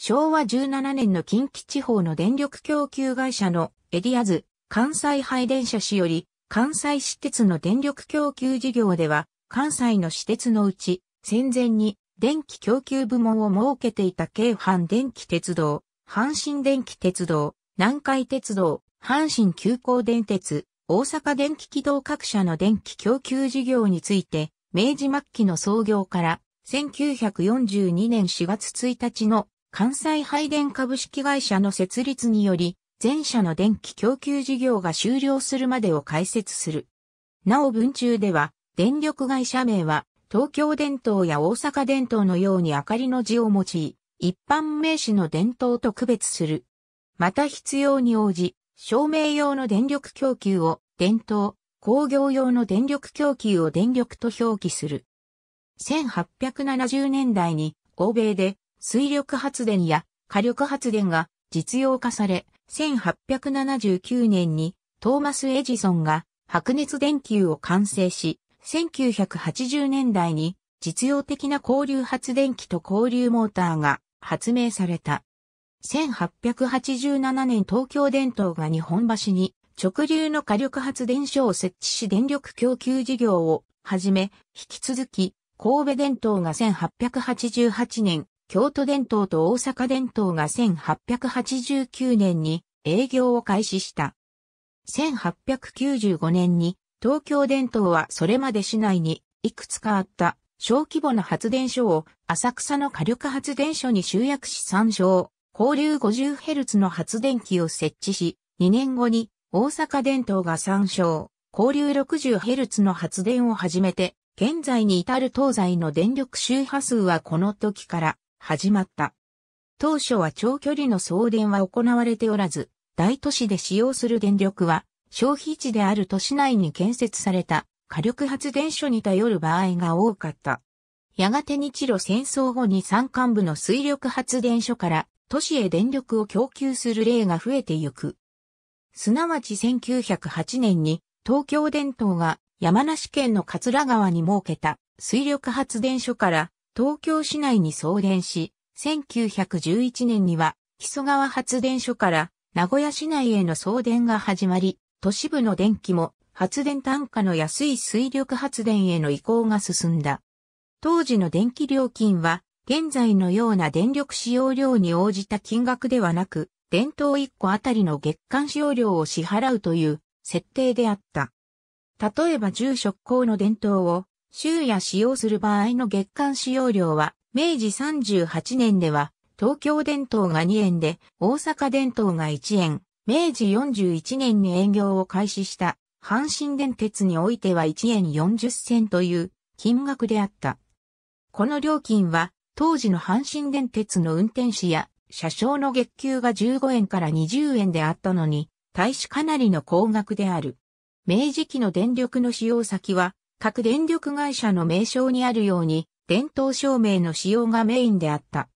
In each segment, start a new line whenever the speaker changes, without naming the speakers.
昭和17年の近畿地方の電力供給会社のエディアズ関西配電車市より関西私鉄の電力供給事業では関西の私鉄のうち戦前に電気供給部門を設けていた京阪電気鉄道、阪神電気鉄道、南海鉄道、阪神急行電鉄、大阪電気軌道各社の電気供給事業について明治末期の創業から1942年4月1日の関西配電株式会社の設立により、全社の電気供給事業が終了するまでを開設する。なお文中では、電力会社名は、東京電灯や大阪電灯のように明かりの字を用い、一般名詞の電灯と区別する。また必要に応じ、照明用の電力供給を電灯、工業用の電力供給を電力と表記する。1870年代に欧米で水力発電や火力発電が実用化され、1879年にトーマス・エジソンが白熱電球を完成し、1980年代に実用的な交流発電機と交流モーターが発明された。1887年東京電灯が日本橋に直流の火力発電所を設置し電力供給事業を始め、引き続き神戸電灯が1888年京都電灯と大阪電灯が1889年に営業を開始した。1895年に東京電灯はそれまで市内にいくつかあった小規模な発電所を浅草の火力発電所に集約し参照、交流 50Hz の発電機を設置し、2年後に大阪電灯が参照、交流 60Hz の発電を始めて、現在に至る東西の電力周波数はこの時から始まった。当初は長距離の送電は行われておらず、大都市で使用する電力は消費地である都市内に建設された火力発電所に頼る場合が多かった。やがて日露戦争後に山間部の水力発電所から都市へ電力を供給する例が増えてゆく。すなわち1908年に東京電灯が山梨県の桂川に設けた水力発電所から東京市内に送電し、1911年には木曽川発電所から名古屋市内への送電が始まり、都市部の電気も発電単価の安い水力発電への移行が進んだ。当時の電気料金は現在のような電力使用量に応じた金額ではなく、電灯1個あたりの月間使用量を支払うという設定であった。例えば住職校の電灯を週や使用する場合の月間使用料は、明治38年では、東京電灯が2円で、大阪電灯が1円、明治41年に営業を開始した、阪神電鉄においては1円40銭という金額であった。この料金は、当時の阪神電鉄の運転士や車掌の月給が15円から20円であったのに、対しかなりの高額である。明治期の電力の使用先は、各電力会社の名称にあるように、電灯照明の使用がメインであった。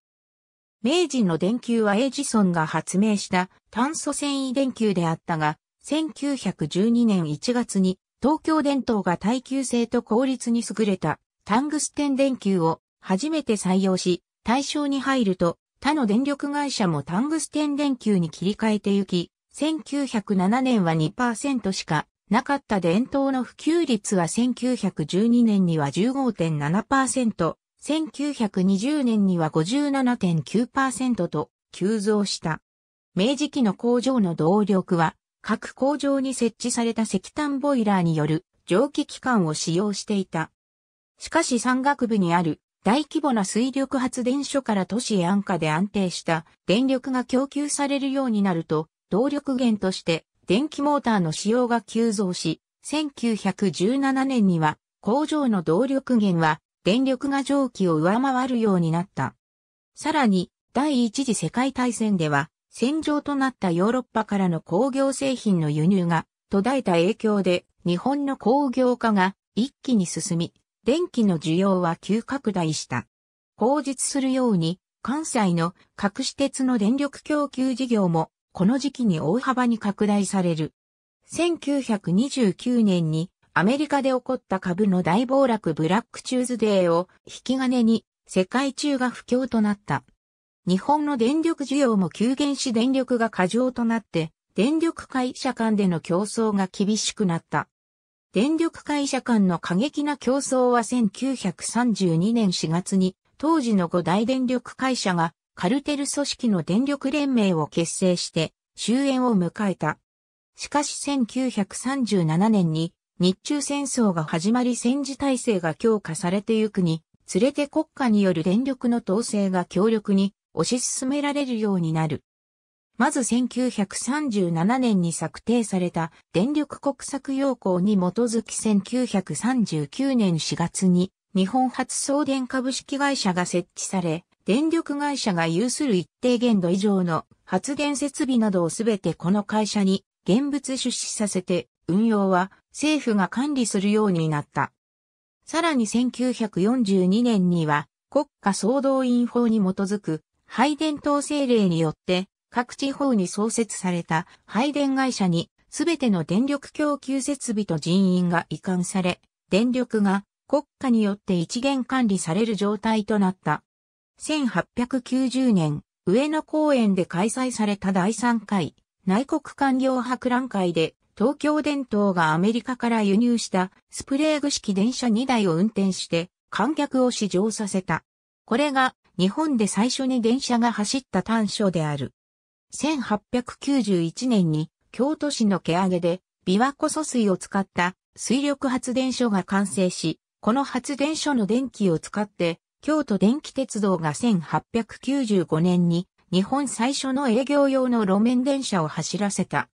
明治の電球はエジソンが発明した炭素繊維電球であったが、1912年1月に東京電灯が耐久性と効率に優れたタングステン電球を初めて採用し、対象に入ると他の電力会社もタングステン電球に切り替えてゆき、1907年は2%しかなかった伝統の普及率は1912年には15.7%、1920年には57.9%と急増した。明治期の工場の動力は、各工場に設置された石炭ボイラーによる蒸気機関を使用していた。しかし山岳部にある大規模な水力発電所から都市へ安価で安定した電力が供給されるようになると、動力源として電気モーターの使用が急増し、1917年には工場の動力源は電力が蒸気を上回るようになった。さらに、第一次世界大戦では、戦場となったヨーロッパからの工業製品の輸入が途絶えた影響で、日本の工業化が一気に進み、電気の需要は急拡大した。口実するように、関西の各し鉄の電力供給事業もこの時期に大幅に拡大される。1929年にアメリカで起こった株の大暴落ブラックチューズデーを引き金に世界中が不況となった。日本の電力需要も急減し電力が過剰となって電力会社間での競争が厳しくなった。電力会社間の過激な競争は1932年4月に当時の5大電力会社がカルテル組織の電力連盟を結成して終焉を迎えた。しかし1937年に日中戦争が始まり戦時体制が強化されてゆくに、つれて国家による電力の統制が強力に推し進められるようになる。まず1937年に策定された電力国策要項に基づき1939年4月に日本発送電株式会社が設置され、電力会社が有する一定限度以上の発電設備などをすべてこの会社に現物出資させて運用は政府が管理するようになった。さらに1942年には国家総動員法に基づく配電統制令によって各地方に創設された配電会社にすべての電力供給設備と人員が移管され、電力が国家によって一元管理される状態となった。1890年、上野公園で開催された第3回内国官僚博覧会で東京電灯がアメリカから輸入したスプレーグ式電車2台を運転して観客を試乗させた。これが日本で最初に電車が走った短所である。1891年に京都市の毛上げで琵琶湖疎水を使った水力発電所が完成し、この発電所の電気を使って京都電気鉄道が1895年に日本最初の営業用の路面電車を走らせた。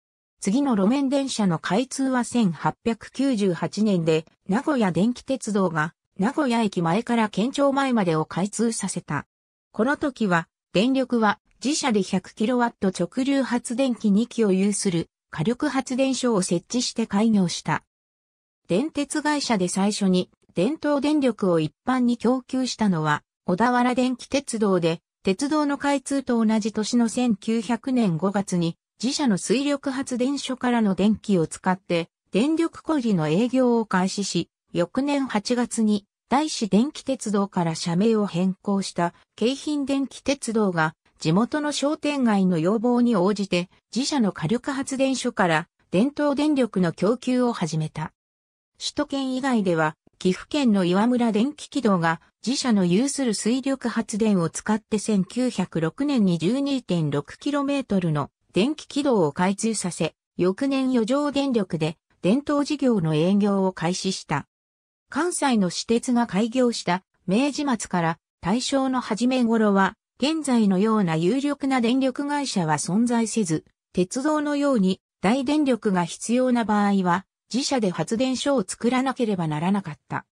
次の路面電車の開通は1898年で名古屋電気鉄道が名古屋駅前から県庁前までを開通させた。この時は電力は自社で 100kW 直流発電機2機を有する火力発電所を設置して開業した。電鉄会社で最初に伝統電力を一般に供給したのは、小田原電気鉄道で、鉄道の開通と同じ年の1900年5月に、自社の水力発電所からの電気を使って、電力小売の営業を開始し、翌年8月に、大市電気鉄道から社名を変更した京浜電気鉄道が地元の商店街の要望に応じて自社の火力発電所から伝統電力の供給を始めた。首都圏以外では岐阜県の岩村電気軌道が自社の有する水力発電を使って1906年に 12.6km の電気軌道を開通させ、翌年余剰電力で伝統事業の営業を開始した。関西の私鉄が開業した明治末から大正の初め頃は、現在のような有力な電力会社は存在せず、鉄道のように大電力が必要な場合は、自社で発電所を作らなければならなかった。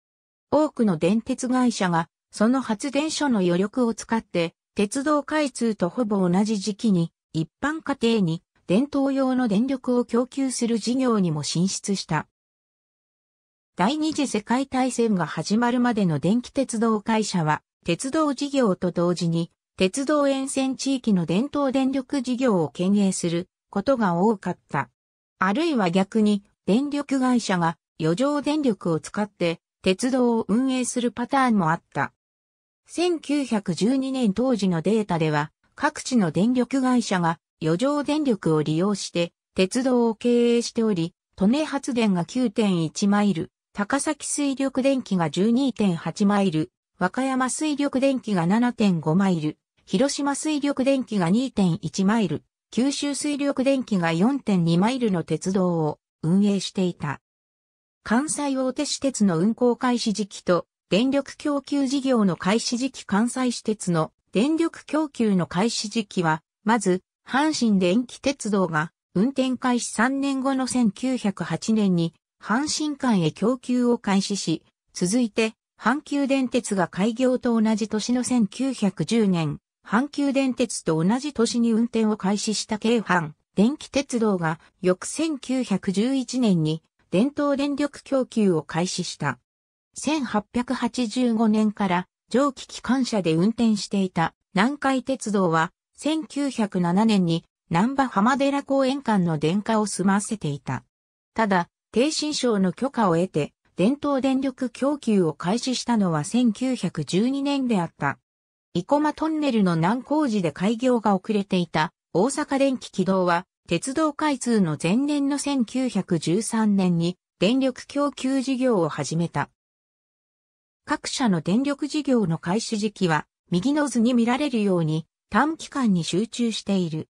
多くの電鉄会社が、その発電所の余力を使って、鉄道開通とほぼ同じ時期に、一般家庭に伝統用の電力を供給する事業にも進出した。第二次世界大戦が始まるまでの電気鉄道会社は、鉄道事業と同時に、鉄道沿線地域の伝統電力事業を経営することが多かった。あるいは逆に、電力会社が余剰電力を使って鉄道を運営するパターンもあった。1912年当時のデータでは、各地の電力会社が余剰電力を利用して鉄道を経営しており、利根発電が9.1マイル、高崎水力電気が12.8マイル、和歌山水力電気が7.5マイル、広島水力電気が2.1マイル、九州水力電気が4.2マイルの鉄道を運営していた。関西大手私鉄の運行開始時期と電力供給事業の開始時期関西私鉄の電力供給の開始時期は、まず、阪神電気鉄道が運転開始3年後の1908年に阪神間へ供給を開始し、続いて阪急電鉄が開業と同じ年の1910年、阪急電鉄と同じ年に運転を開始した京阪電気鉄道が翌1911年に伝統電力供給を開始した。1885年から蒸気機関車で運転していた南海鉄道は1907年に南波浜寺公園間の電化を済ませていた。ただ、低新省の許可を得て、伝統電力供給を開始したのは1912年であった。生駒トンネルの難工事で開業が遅れていた大阪電気軌道は、鉄道開通の前年の1913年に、電力供給事業を始めた。各社の電力事業の開始時期は、右の図に見られるように、短期間に集中している。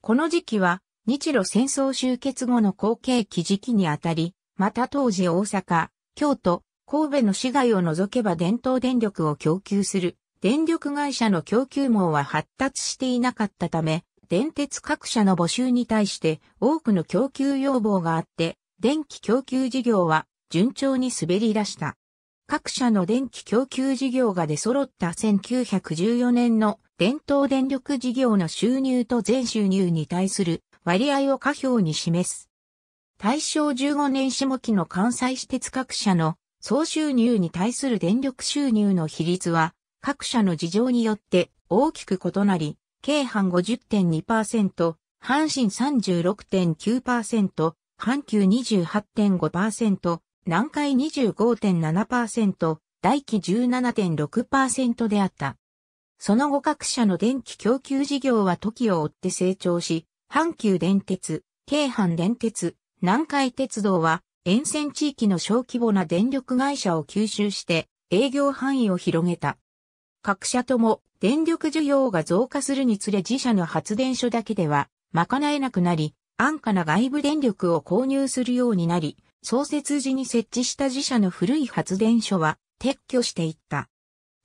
この時期は、日露戦争終結後の後継期時期にあたり、また当時大阪、京都、神戸の市街を除けば伝統電力を供給する、電力会社の供給網は発達していなかったため、電鉄各社の募集に対して多くの供給要望があって、電気供給事業は順調に滑り出した。各社の電気供給事業が出揃った1914年の伝統電力事業の収入と全収入に対する割合を下表に示す。大正15年下期の関西私鉄各社の総収入に対する電力収入の比率は各社の事情によって大きく異なり、京阪50.2%、阪神36.9%、阪急28.5%、南海25.7%、大気17.6%であった。その後各社の電気供給事業は時を追って成長し、阪急電鉄、京阪電鉄、南海鉄道は沿線地域の小規模な電力会社を吸収して営業範囲を広げた。各社とも電力需要が増加するにつれ自社の発電所だけでは賄えなくなり、安価な外部電力を購入するようになり、創設時に設置した自社の古い発電所は撤去していった。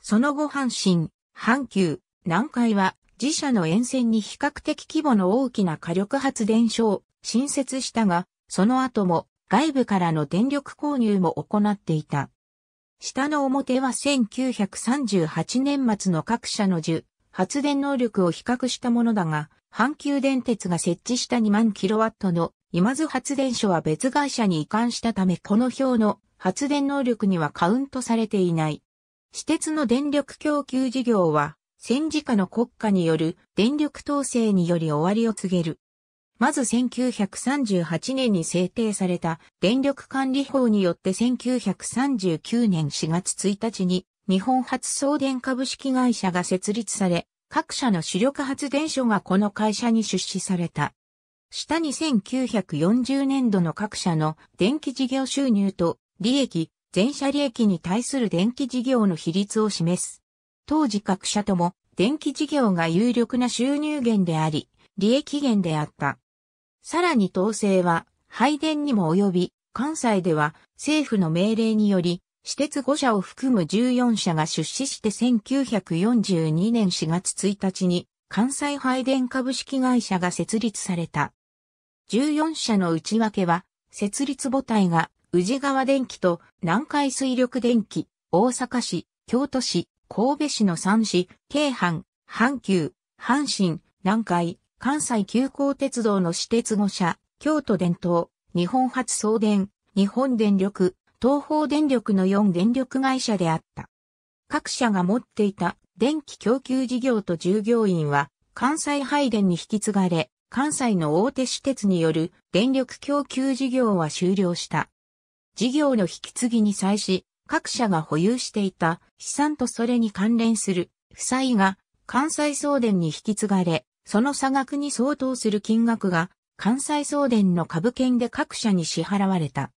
その後阪神、阪急、南海は自社の沿線に比較的規模の大きな火力発電所を新設したが、その後も外部からの電力購入も行っていた。下の表は1938年末の各社の受発電能力を比較したものだが、阪急電鉄が設置した2万キロワットの今津発電所は別会社に移管したためこの表の発電能力にはカウントされていない。私鉄の電力供給事業は戦時下の国家による電力統制により終わりを告げる。まず1938年に制定された電力管理法によって1939年4月1日に日本発送電株式会社が設立され、各社の主力発電所がこの会社に出資された。下に1940年度の各社の電気事業収入と利益、全社利益に対する電気事業の比率を示す。当時各社とも電気事業が有力な収入源であり、利益源であった。さらに統制は、拝殿にも及び、関西では政府の命令により、私鉄5社を含む14社が出資して1942年4月1日に関西配電株式会社が設立された。14社の内訳は、設立母体が宇治川電機と南海水力電機、大阪市、京都市、神戸市の3市、京阪、阪急、阪神、南海、関西急行鉄道の私鉄5社、京都電灯、日本発送電、日本電力、東方電力の4電力会社であった。各社が持っていた電気供給事業と従業員は関西配電に引き継がれ、関西の大手私鉄による電力供給事業は終了した。事業の引き継ぎに際し、各社が保有していた資産とそれに関連する負債が関西送電に引き継がれ、その差額に相当する金額が関西送電の株券で各社に支払われた。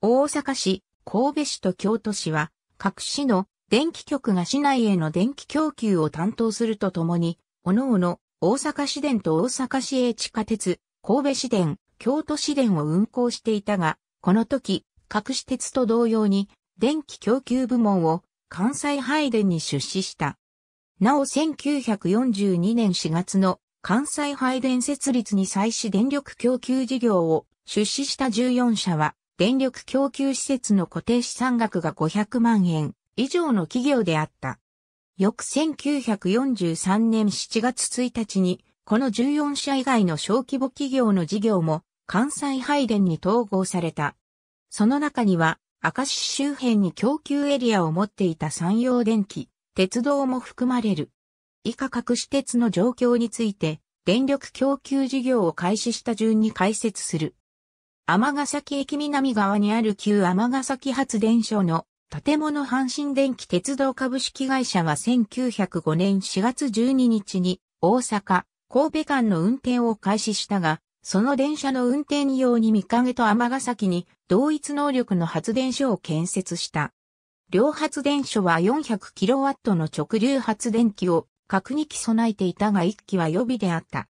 大阪市、神戸市と京都市は各市の電気局が市内への電気供給を担当するとともに、各々大阪市電と大阪市営地下鉄、神戸市電、京都市電を運行していたが、この時、各市鉄と同様に電気供給部門を関西配電に出資した。なお1942年4月の関西配電設立に際し電力供給事業を出資した14社は、電力供給施設の固定資産額が500万円以上の企業であった。翌1943年7月1日に、この14社以外の小規模企業の事業も関西配電に統合された。その中には、明石周辺に供給エリアを持っていた山陽電機、鉄道も含まれる。以下各私鉄の状況について、電力供給事業を開始した順に解説する。尼崎駅南側にある旧尼崎発電所の建物阪神電気鉄道株式会社は1905年4月12日に大阪、神戸間の運転を開始したが、その電車の運転用に見影と尼崎に同一能力の発電所を建設した。両発電所は 400kW の直流発電機を各2機備えていたが1機は予備であった。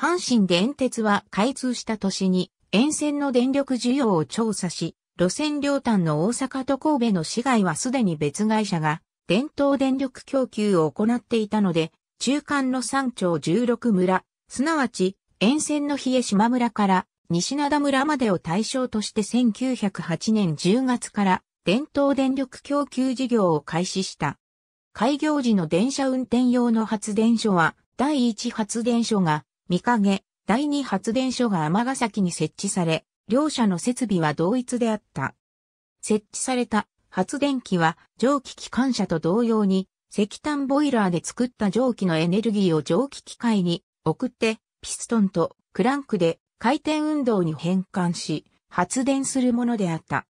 阪神電鉄は開通した年に沿線の電力需要を調査し、路線両端の大阪と神戸の市街はすでに別会社が伝統電力供給を行っていたので、中間の山町16村、すなわち沿線の冷え島村から西灘村までを対象として1908年10月から伝統電力供給事業を開始した。開業時の電車運転用の発電所は、第1発電所が三影、第2発電所が尼崎に設置され、両社の設備は同一であった。設置された発電機は蒸気機関車と同様に石炭ボイラーで作った蒸気のエネルギーを蒸気機械に送ってピストンとクランクで回転運動に変換し発電するものであった。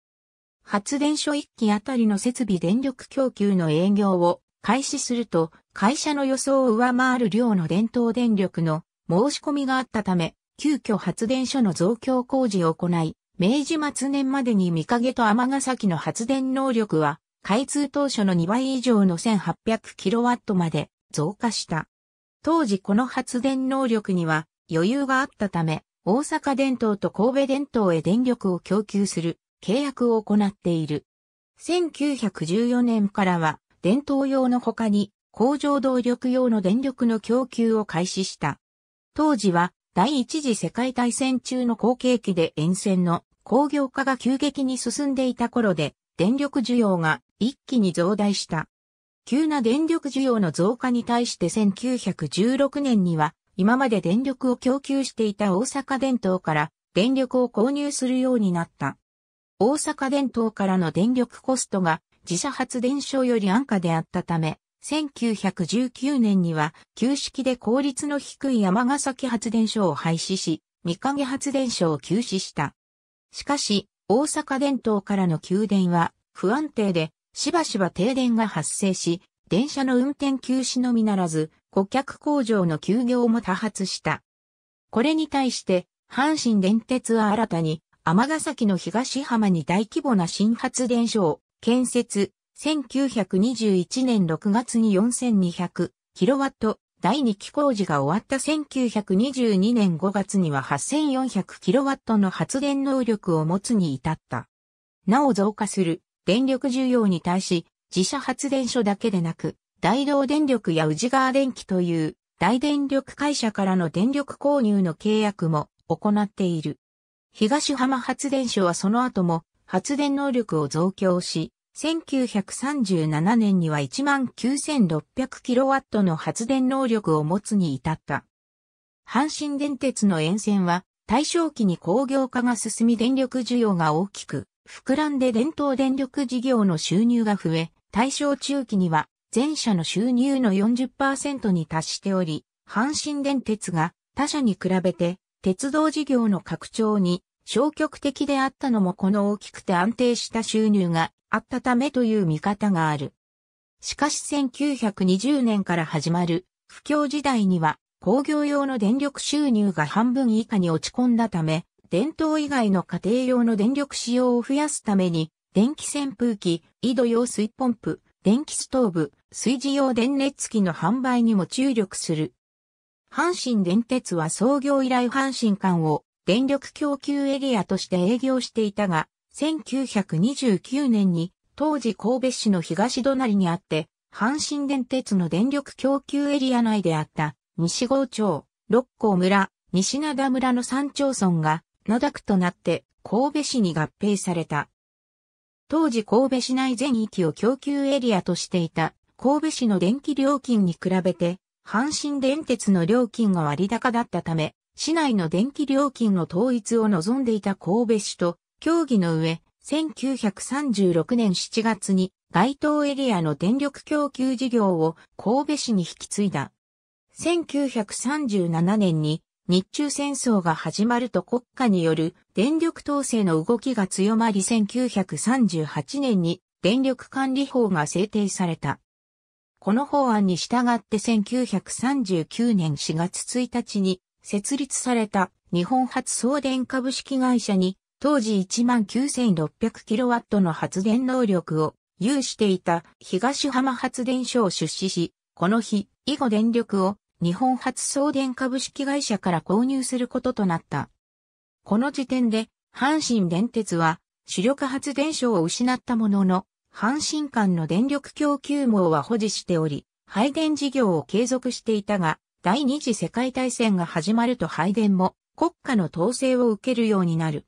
発電所1基あたりの設備電力供給の営業を開始すると、会社の予想を上回る量の伝統電力の申し込みがあったため、急遽発電所の増強工事を行い、明治末年までに三影と天崎の発電能力は、開通当初の2倍以上の 1800kW まで増加した。当時この発電能力には余裕があったため、大阪電灯と神戸電灯へ電力を供給する契約を行っている。1914年からは、伝統用の他に、工場動力用の電力の供給を開始した。当時は、第一次世界大戦中の後継機で沿線の工業化が急激に進んでいた頃で、電力需要が一気に増大した。急な電力需要の増加に対して1916年には、今まで電力を供給していた大阪電灯から電力を購入するようになった。大阪電灯からの電力コストが自社発電所より安価であったため、1919年には旧式で効率の低い山ヶ崎発電所を廃止し、三影発電所を休止した。しかし、大阪電灯からの給電は不安定で、しばしば停電が発生し、電車の運転休止のみならず、顧客工場の休業も多発した。これに対して、阪神電鉄は新たに尼崎の東浜に大規模な新発電所を建設、1921年6月に 4200kW 第2期工事が終わった1922年5月には 8400kW の発電能力を持つに至った。なお増加する電力需要に対し、自社発電所だけでなく、大道電力や宇治川電機という大電力会社からの電力購入の契約も行っている。東浜発電所はその後も発電能力を増強し、1937年には 19,600kW の発電能力を持つに至った。阪神電鉄の沿線は大正期に工業化が進み電力需要が大きく、膨らんで伝統電力事業の収入が増え、大正中期には全社の収入の40%に達しており、阪神電鉄が他社に比べて鉄道事業の拡張に消極的であったのもこの大きくて安定した収入があったためという見方がある。しかし1920年から始まる不況時代には工業用の電力収入が半分以下に落ち込んだため、電灯以外の家庭用の電力使用を増やすために、電気扇風機、井戸用水ポンプ、電気ストーブ、水事用電熱器の販売にも注力する阪神電鉄は創業以来阪神間を電力供給エリアとして営業していたが、1929年に当時神戸市の東隣にあって、阪神電鉄の電力供給エリア内であった西郷町、六甲村、西灘村の三町村が野田区となって神戸市に合併された。当時神戸市内全域を供給エリアとしていた神戸市の電気料金に比べて阪神電鉄の料金が割高だったため、市内の電気料金の統一を望んでいた神戸市と、協議の上、1936年7月に該当エリアの電力供給事業を神戸市に引き継いだ。1937年に日中戦争が始まると国家による電力統制の動きが強まり1938年に電力管理法が制定された。この法案に従って1939年4月1日に設立された日本発送電株式会社に当時 19,600kW の発電能力を有していた東浜発電所を出資し、この日、以後電力を日本発送電株式会社から購入することとなった。この時点で、阪神電鉄は主力発電所を失ったものの、阪神間の電力供給網は保持しており、配電事業を継続していたが、第二次世界大戦が始まると配電も国家の統制を受けるようになる。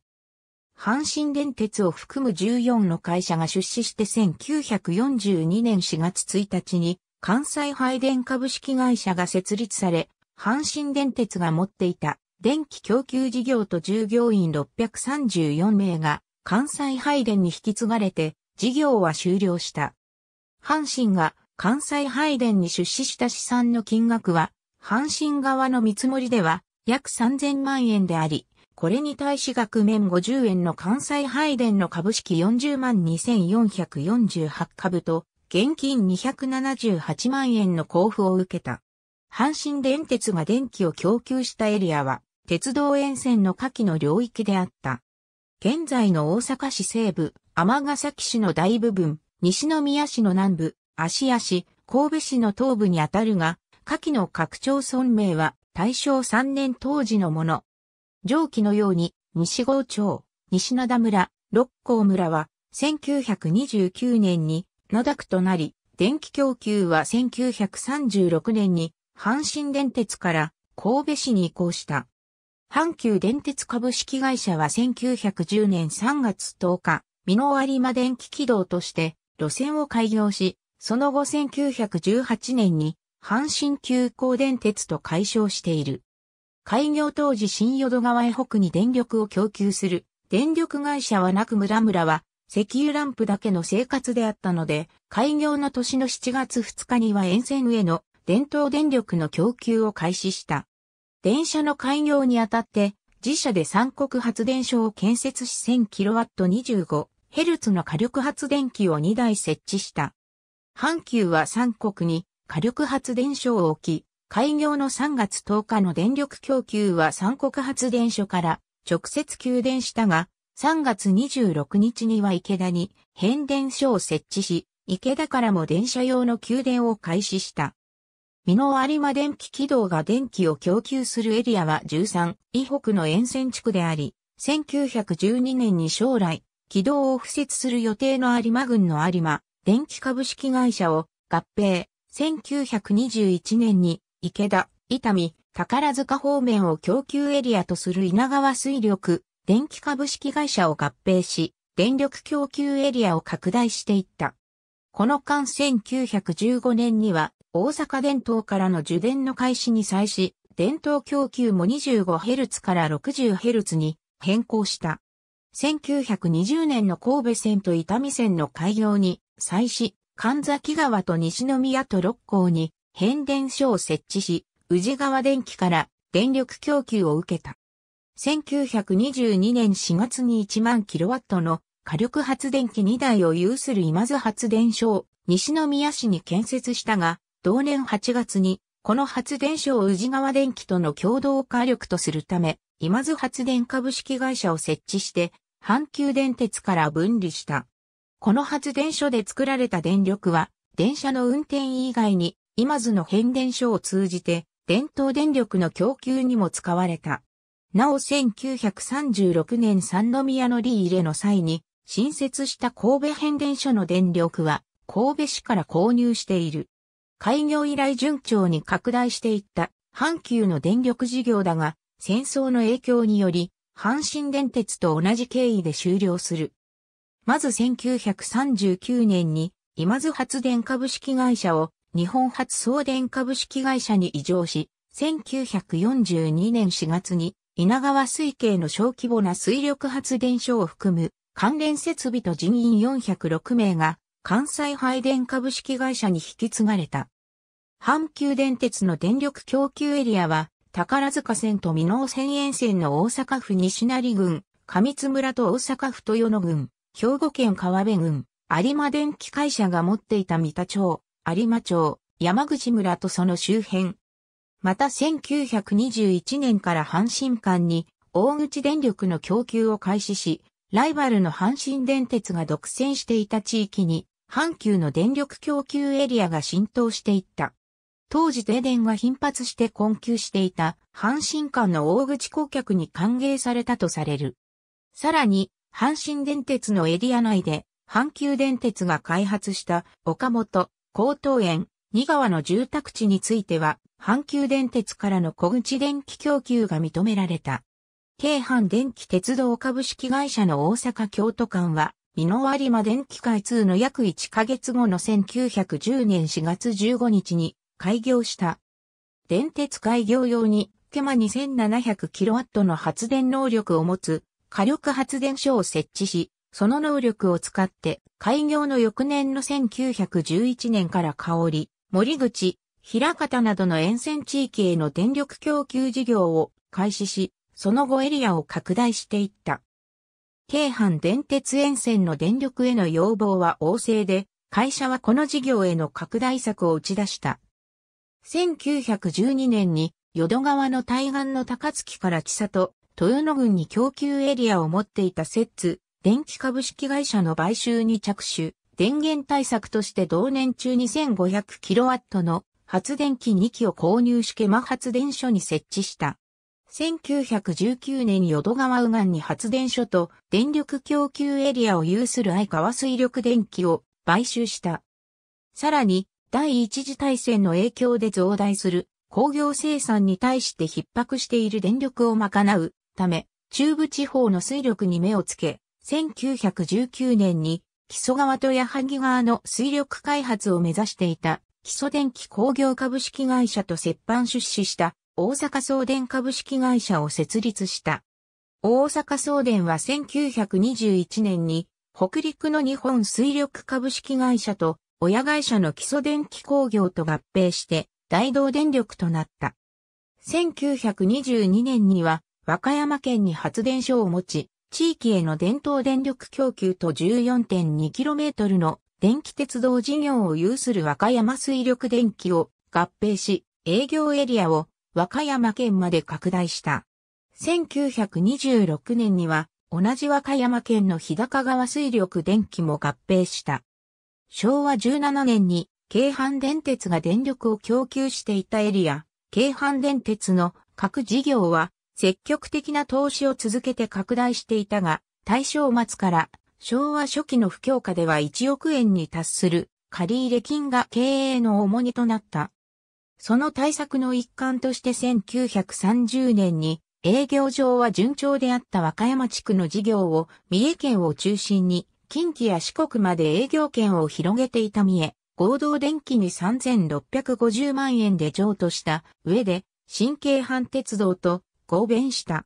阪神電鉄を含む14の会社が出資して1942年4月1日に関西配電株式会社が設立され、阪神電鉄が持っていた電気供給事業と従業員634名が関西配電に引き継がれて事業は終了した。阪神が関西配電に出資した資産の金額は、阪神側の見積もりでは約3000万円であり、これに対し額面50円の関西配電の株式40万2448株と、現金278万円の交付を受けた。阪神電鉄が電気を供給したエリアは、鉄道沿線の下記の領域であった。現在の大阪市西部、ヶ崎市の大部分、西宮市の南部、芦屋市、神戸市の東部にあたるが、下記の拡張村名は大正3年当時のもの。上記のように、西郷町、西野田村、六甲村は、1929年に野田区となり、電気供給は1936年に阪神電鉄から神戸市に移行した。阪急電鉄株式会社は1910年3月10日、美濃有馬電気軌道として路線を開業し、その後1918年に阪神急行電鉄と解消している。開業当時新淀川へ北に電力を供給する電力会社はなく村々は石油ランプだけの生活であったので、開業の年の7月2日には沿線への伝統電力の供給を開始した。電車の開業にあたって自社で三国発電所を建設し 1000kW25 ヘルツの火力発電機を2台設置した。阪急は三国に火力発電所を置き、開業の3月10日の電力供給は三国発電所から直接給電したが、3月26日には池田に変電所を設置し、池田からも電車用の給電を開始した。美濃有馬電気軌道が電気を供給するエリアは13、以北の沿線地区であり、1912年に将来、軌道を敷設する予定の有馬郡の有馬電気株式会社を合併、1921年に池田、伊丹、宝塚方面を供給エリアとする稲川水力、電気株式会社を合併し、電力供給エリアを拡大していった。この間1915年には大阪電灯からの受電の開始に際し、電灯供給も 25Hz から 60Hz に変更した。1920年の神戸線と伊丹線の開業に、際し、神崎川と西宮と六甲に変電所を設置し、宇治川電機から電力供給を受けた。1922年4月に1万キロワットの火力発電機2台を有する今津発電所を西宮市に建設したが、同年8月にこの発電所を宇治川電機との共同火力とするため、今津発電株式会社を設置して阪急電鉄から分離した。この発電所で作られた電力は、電車の運転以外に、今津の変電所を通じて、伝統電力の供給にも使われた。なお1936年三宮のリー入れの際に、新設した神戸変電所の電力は、神戸市から購入している。開業以来順調に拡大していった、阪急の電力事業だが、戦争の影響により、阪神電鉄と同じ経緯で終了する。まず1939年に今津発電株式会社を日本発送電株式会社に移譲し、1942年4月に稲川水系の小規模な水力発電所を含む関連設備と人員406名が関西配電株式会社に引き継がれた。阪急電鉄の電力供給エリアは宝塚線と美濃線沿線の大阪府西成郡、上津村と大阪府豊野郡、兵庫県川辺郡、有馬電機会社が持っていた三田町、有馬町、山口村とその周辺。また1921年から阪神間に大口電力の供給を開始し、ライバルの阪神電鉄が独占していた地域に、阪急の電力供給エリアが浸透していった。当時停電が頻発して困窮していた阪神間の大口顧客に歓迎されたとされる。さらに、阪神電鉄のエリア内で、阪急電鉄が開発した岡本、高等園、二川の住宅地については、阪急電鉄からの小口電気供給が認められた。京阪電気鉄道株式会社の大阪京都間は、美濃有馬電気開通の約1ヶ月後の1910年4月15日に、開業した。電鉄開業用に、ケマ 2700kW の発電能力を持つ火力発電所を設置し、その能力を使って開業の翌年の1911年から香り、森口、平方などの沿線地域への電力供給事業を開始し、その後エリアを拡大していった。京阪電鉄沿線の電力への要望は旺盛で、会社はこの事業への拡大策を打ち出した。1912年に淀川の対岸の高槻から千里、豊野郡に供給エリアを持っていた摂津、電気株式会社の買収に着手、電源対策として同年中 2500kW の発電機2機を購入しケマ発電所に設置した。1919年淀川右岸に発電所と電力供給エリアを有する相川水力電気を買収した。さらに、第一次大戦の影響で増大する工業生産に対して逼迫している電力を賄うため、中部地方の水力に目をつけ、1919年に木曽川と矢作川の水力開発を目指していた基礎電気工業株式会社と接班出資した大阪送電株式会社を設立した。大阪送電は1921年に北陸の日本水力株式会社と親会社の基礎電気工業と合併して大同電力となった。1922年には和歌山県に発電所を持ち、地域への伝統電力供給と 14.2km の電気鉄道事業を有する和歌山水力電気を合併し、営業エリアを和歌山県まで拡大した。1926年には同じ和歌山県の日高川水力電気も合併した。昭和17年に京阪電鉄が電力を供給していたエリア、京阪電鉄の各事業は積極的な投資を続けて拡大していたが、大正末から昭和初期の不況下では1億円に達する借入金が経営の重荷となった。その対策の一環として1930年に営業上は順調であった和歌山地区の事業を三重県を中心に近畿や四国まで営業権を広げていた三重、合同電機に3650万円で譲渡した上で、新京阪鉄道と合弁した。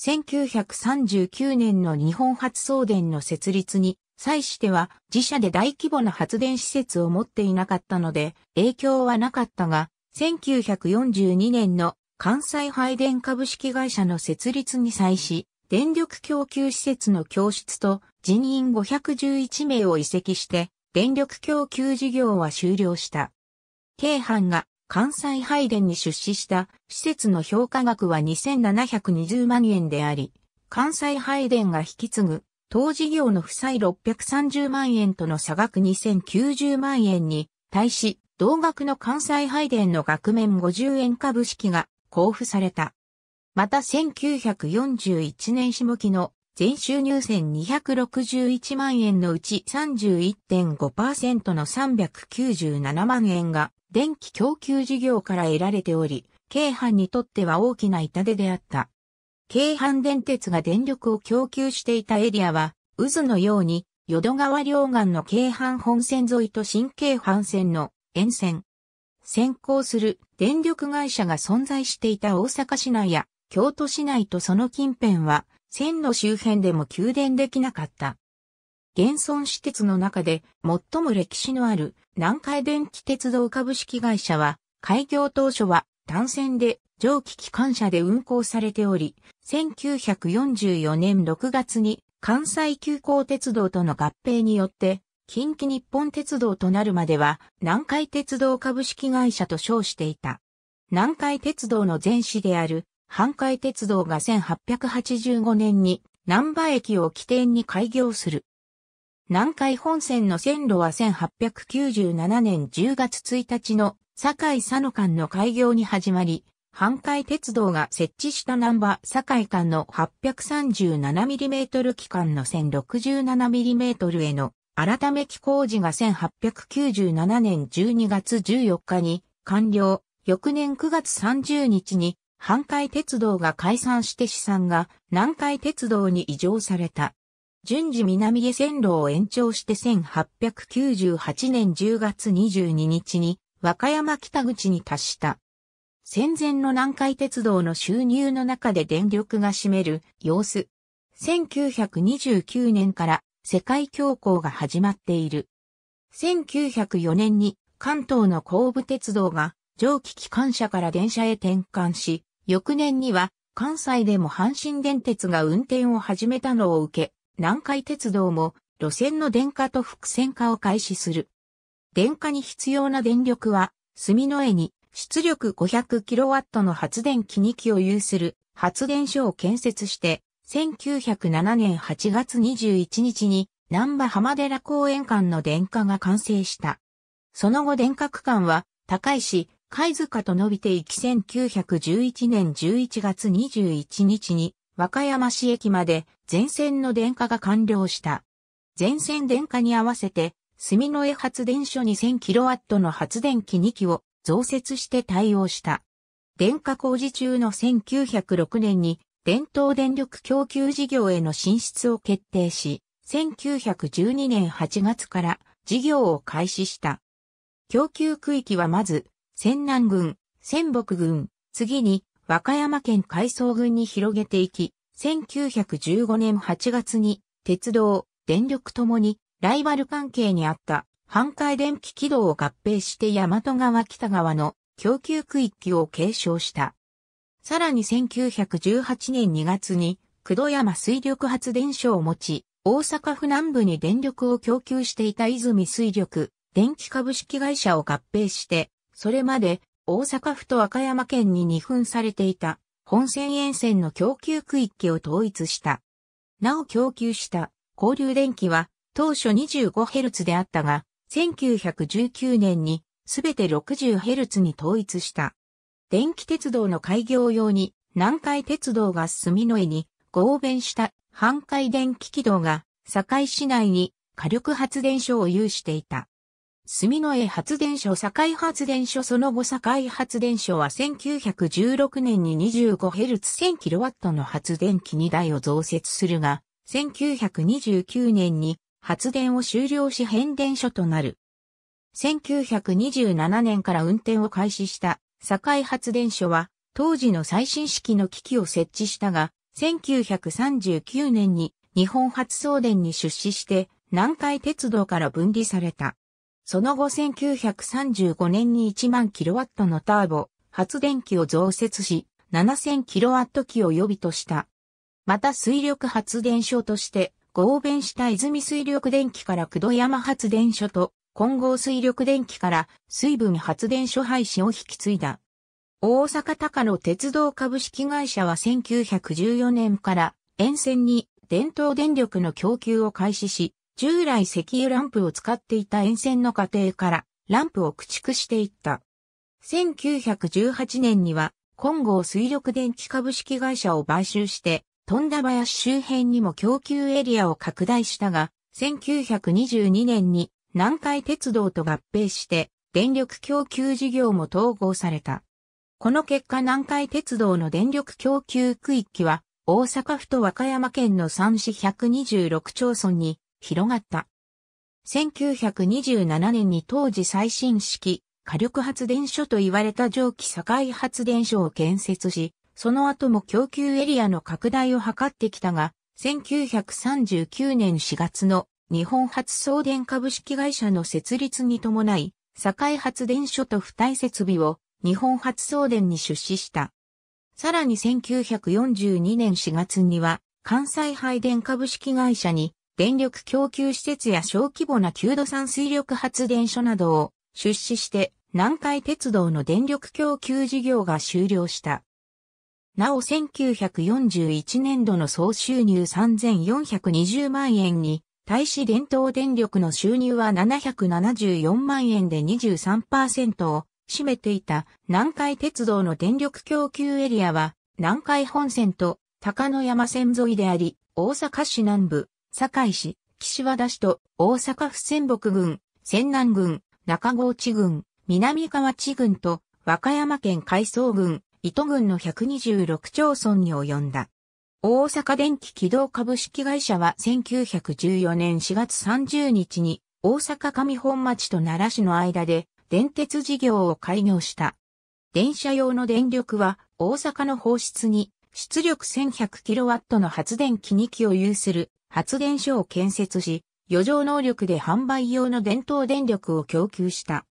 1939年の日本発送電の設立に際しては自社で大規模な発電施設を持っていなかったので影響はなかったが、1942年の関西配電株式会社の設立に際し、電力供給施設の供出と人員511名を移籍して、電力供給事業は終了した。京阪が関西配電に出資した施設の評価額は2720万円であり、関西配電が引き継ぐ、当事業の負債630万円との差額2090万円に、対し、同額の関西配電の額面50円株式が交付された。また1941年下期の全収入線261万円のうち31.5%の397万円が電気供給事業から得られており、京阪にとっては大きな痛手であった。京阪電鉄が電力を供給していたエリアは、渦のように、淀川両岸の京阪本線沿いと新京阪線の沿線。先行する電力会社が存在していた大阪市内や京都市内とその近辺は、線路周辺でも給電できなかった。現存私鉄の中で最も歴史のある南海電気鉄道株式会社は、開業当初は単線で蒸気機関車で運行されており、1944年6月に関西急行鉄道との合併によって、近畿日本鉄道となるまでは南海鉄道株式会社と称していた。南海鉄道の前市である阪海鉄道が1885年に南波駅を起点に開業する。南海本線の線路は1897年10月1日の堺佐野間の開業に始まり、阪海鉄道が設置した南波堺間の 837mm 期間の 1067mm への改め機工事が1897年12月14日に完了、翌年9月30日に阪海鉄道が解散して資産が南海鉄道に移譲された。順次南へ線路を延長して1898年10月22日に和歌山北口に達した。戦前の南海鉄道の収入の中で電力が占める様子。1929年から世界恐慌が始まっている。1904年に関東の後部鉄道が蒸気機関車から電車へ転換し、翌年には関西でも阪神電鉄が運転を始めたのを受け、南海鉄道も路線の電化と複線化を開始する。電化に必要な電力は、墨の絵に出力 500kW の発電機2機を有する発電所を建設して、1907年8月21日に南波浜寺公園間の電化が完成した。その後電化区間は、高石、貝塚と伸びていき1911年11月21日に和歌山市駅まで全線の電化が完了した。全線電化に合わせて、住の江発電所に1 0 0 0 k w の発電機2機を増設して対応した。電化工事中の1906年に伝統電力供給事業への進出を決定し、1912年8月から事業を開始した。供給区域はまず、仙南郡、仙北郡、次に和歌山県海藻郡に広げていき、1915年8月に鉄道、電力ともにライバル関係にあった半回電気軌道を合併して大和川北側の供給区域を継承した。さらに1918年2月に、九度山水力発電所を持ち、大阪府南部に電力を供給していた泉水力、電気株式会社を合併して、それまで大阪府と和歌山県に二分されていた本線沿線の供給区域を統一した。なお供給した交流電気は当初 25Hz であったが、1919年にすべて 60Hz に統一した。電気鉄道の開業用に南海鉄道が住之江に合弁した半海電気軌道が堺市内に火力発電所を有していた。住之江発電所堺発電所その後堺発電所は1916年に 25Hz1000kW の発電機2台を増設するが、1929年に発電を終了し変電所となる。1927年から運転を開始した堺発電所は当時の最新式の機器を設置したが、1939年に日本発送電に出資して南海鉄道から分離された。その後1935年に1万キロワットのターボ発電機を増設し、7000キロワット機を予備とした。また水力発電所として合弁した泉水力電機から九度山発電所と混合水力電機から水分発電所廃止を引き継いだ。大阪高野鉄道株式会社は1914年から沿線に伝統電力の供給を開始し、従来石油ランプを使っていた沿線の家庭からランプを駆逐していった。1918年には、金剛水力電気株式会社を買収して、富田林周辺にも供給エリアを拡大したが、1922年に南海鉄道と合併して、電力供給事業も統合された。この結果南海鉄道の電力供給区域は、大阪府と和歌山県の三市126町村に広がった。1927年に当時最新式火力発電所と言われた蒸気境発電所を建設し、その後も供給エリアの拡大を図ってきたが、1939年4月の日本発送電株式会社の設立に伴い、境発電所と付帯設備を日本発送電に出資した。さらに1942年4月には関西配電株式会社に電力供給施設や小規模な旧度山水力発電所などを出資して南海鉄道の電力供給事業が終了した。なお1941年度の総収入3420万円に対し伝統電力の収入は774万円で23%を占めていた南海鉄道の電力供給エリアは南海本線と高野山線沿いであり、大阪市南部、堺市、岸和田市と大阪府仙北郡、仙南郡、中郷地郡、南川地郡と和歌山県海藻郡、糸郡の126町村に及んだ。大阪電気軌道株式会社は1914年4月30日に大阪上本町と奈良市の間で電鉄事業を開業した。電車用の電力は大阪の放出に出力 1100kW の発電機2機を有する発電所を建設し、余剰能力で販売用の伝統電力を供給した。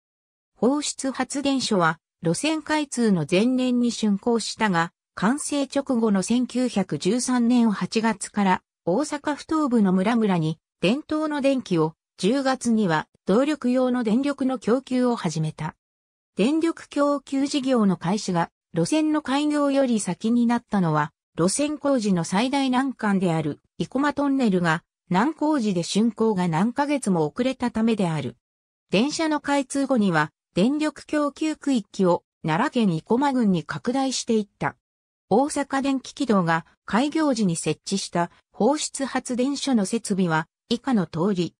放出発電所は路線開通の前年に竣工したが、完成直後の1913年8月から大阪府東部の村々に伝統の電気を10月には動力用の電力の供給を始めた。電力供給事業の開始が路線の開業より先になったのは路線工事の最大難関である、生駒トンネルが、難工事で竣工が何ヶ月も遅れたためである。電車の開通後には、電力供給区域を奈良県生駒郡に拡大していった。大阪電気軌道が開業時に設置した放出発電所の設備は以下の通り。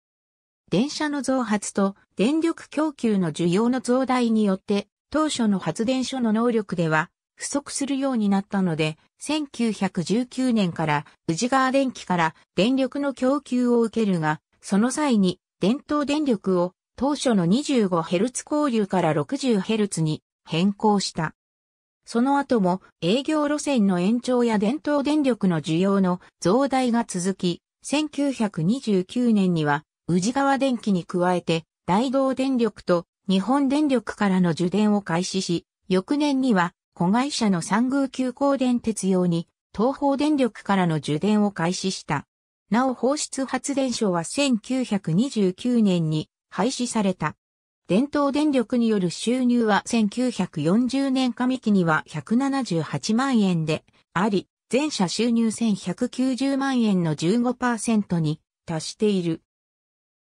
電車の増発と電力供給の需要の増大によって当初の発電所の能力では不足するようになったので、1919年から宇治川電機から電力の供給を受けるが、その際に電灯電力を当初の 25Hz 交流から 60Hz に変更した。その後も営業路線の延長や電灯電力の需要の増大が続き、1929年には宇治川電機に加えて大道電力と日本電力からの受電を開始し、翌年には子会社の三宮急行電鉄用に東方電力からの受電を開始した。なお放出発電所は1929年に廃止された。伝統電力による収入は1940年上期には178万円であり、全社収入1190万円の15%に達している。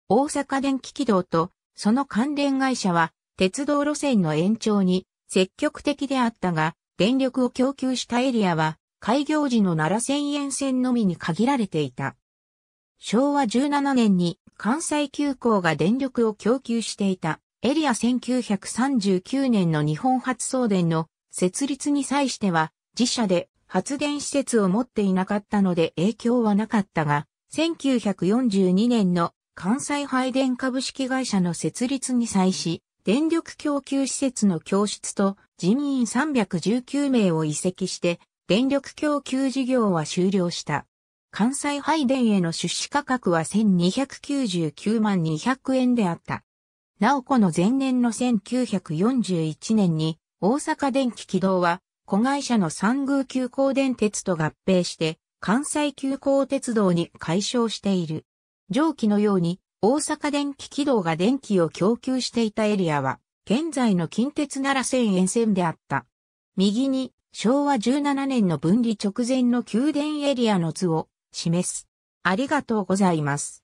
大阪電気軌道とその関連会社は鉄道路線の延長に積極的であったが、電力を供給したエリアは、開業時の奈良線沿線のみに限られていた。昭和17年に関西急行が電力を供給していたエリア1939年の日本発送電の設立に際しては自社で発電施設を持っていなかったので影響はなかったが、1942年の関西配電株式会社の設立に際し、電力供給施設の教室と人員319名を移籍して、電力供給事業は終了した。関西配電への出資価格は1299万200円であった。なおこの前年の1941年に大阪電気軌道は子会社の三宮急行電鉄と合併して関西急行鉄道に解消している。上記のように大阪電気軌道が電気を供給していたエリアは、現在の近鉄奈良線沿線であった。右に、昭和17年の分離直前の宮殿エリアの図を示す。ありがとうございます。